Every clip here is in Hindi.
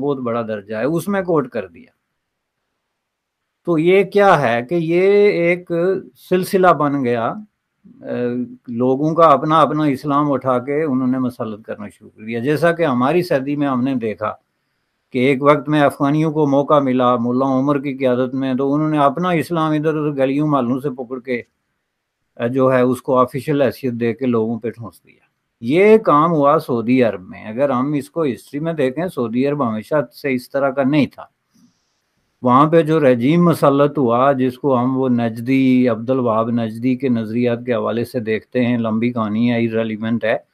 बहुत बड़ा दर्जा है उसमें कोट कर दिया तो ये क्या है कि ये एक सिलसिला बन गया लोगों का अपना अपना इस्लाम उठा के उन्होंने मसलत करना शुरू कर दिया जैसा कि हमारी सदी में हमने देखा कि एक वक्त में अफगानियों को मौका मिला मुल्ला उमर की क्यादत में तो उन्होंने अपना इस्लाम इधर उधर गलियों मालूम से पकड़ के जो है उसको ऑफिशियल हैसियत दे के लोगों पर ठोंस दिया ये काम हुआ सऊदी अरब में अगर हम इसको हिस्ट्री में देखें सऊदी अरब हमेशा से इस तरह का नहीं था वहाँ पे जो रजीम मसलत हुआ जिसको हम वो नजदी अब्दुल वहाब नजदी के नज़रियात के हवाले से देखते हैं लंबी कहानी है इरेलीवेंट है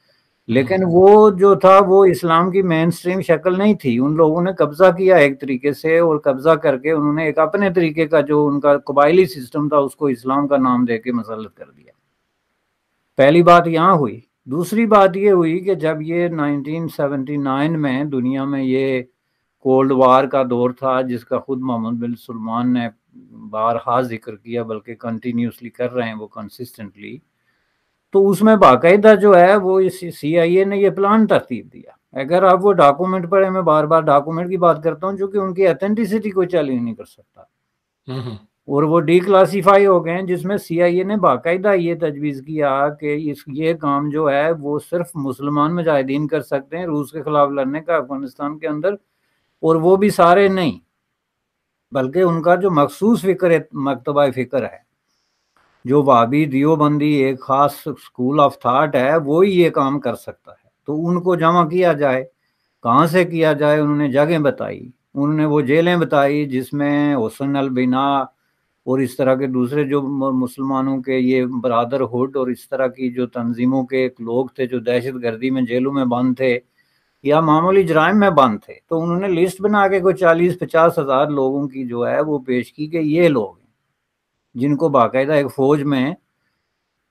लेकिन हम्म। वो जो था वो इस्लाम की मेन स्ट्रीम शक्ल नहीं थी उन लोगों ने कब्जा किया एक तरीके से और कब्जा करके उन्होंने एक अपने तरीके का जो उनका कबायली सिस्टम था उसको इस्लाम का नाम दे के मसलत कर दिया पहली बात यहाँ हुई दूसरी बात ये हुई कि जब ये 1979 में दुनिया में ये कोल्ड वार का दौर था जिसका खुद मोहम्मद बिन सलमान ने बारहा जिक्र किया बल्कि कंटिन्यूसली कर रहे हैं वो कंसिस्टेंटली तो उसमें बाकायदा जो है वो इस सी आई ए ने ये प्लान तरतीब दिया अगर आप वो डॉक्यूमेंट पढ़े मैं बार बार डॉक्यूमेंट की बात करता हूँ जो कि उनकी अथेंटिसिटी कोई चैलेंज नहीं कर सकता हम्म, हम्म। और वो डी क्लासीफाई हो गए हैं जिसमें सी आई ए ने बाकायदा ये तजवीज़ किया कि इस ये काम जो है वो सिर्फ मुसलमान मुजाहिदीन कर सकते हैं रूस के ख़िलाफ़ लड़ने का अफगानिस्तान के अंदर और वो भी सारे नहीं बल्कि उनका जो मखसूस फ़िक्र मकतबा फ़िक्र है जो वाबी दियोबंदी एक ख़ास स्कूल ऑफ थाट है वो ही ये काम कर सकता है तो उनको जमा किया जाए कहाँ से किया जाए उन्होंने जगह बताई उन्होंने वो जेलें बताई जिसमें हुसन अलबिना और इस तरह के दूसरे जो मुसलमानों के ये हुड और इस तरह की जो तंजीमों के लोग थे जो दहशत गर्दी में जेलों में बंद थे या मामूली जराइम में बंद थे तो उन्होंने लिस्ट बना के कोई चालीस पचास हज़ार लोगों की जो है वो पेश की कि ये लोग हैं जिनको बाकायदा एक फ़ौज में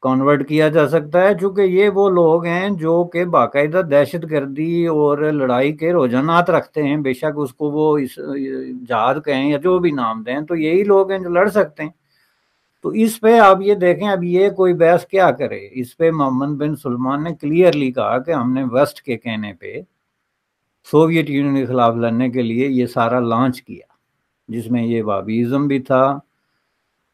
कन्वर्ट किया जा सकता है चूंकि ये वो लोग हैं जो कि बाकायदा दहशत गर्दी और लड़ाई के रोजाना रखते हैं बेशक उसको वो इस जहाद कहें या जो भी नाम दें तो यही लोग हैं जो लड़ सकते हैं तो इस पे आप ये देखें अब ये कोई बहस क्या करे इस पे मोहम्मद बिन सलमान ने क्लियरली कहा कि हमने वेस्ट के कहने पे सोवियत यूनियन के खिलाफ लड़ने के लिए ये सारा लॉन्च किया जिसमें ये वाबीज़म भी था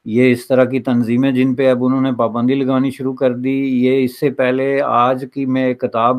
ये इस तरह की तंजीमें जिन पे अब उन्होंने पाबंदी लगानी शुरू कर दी ये इससे पहले आज की मैं किताब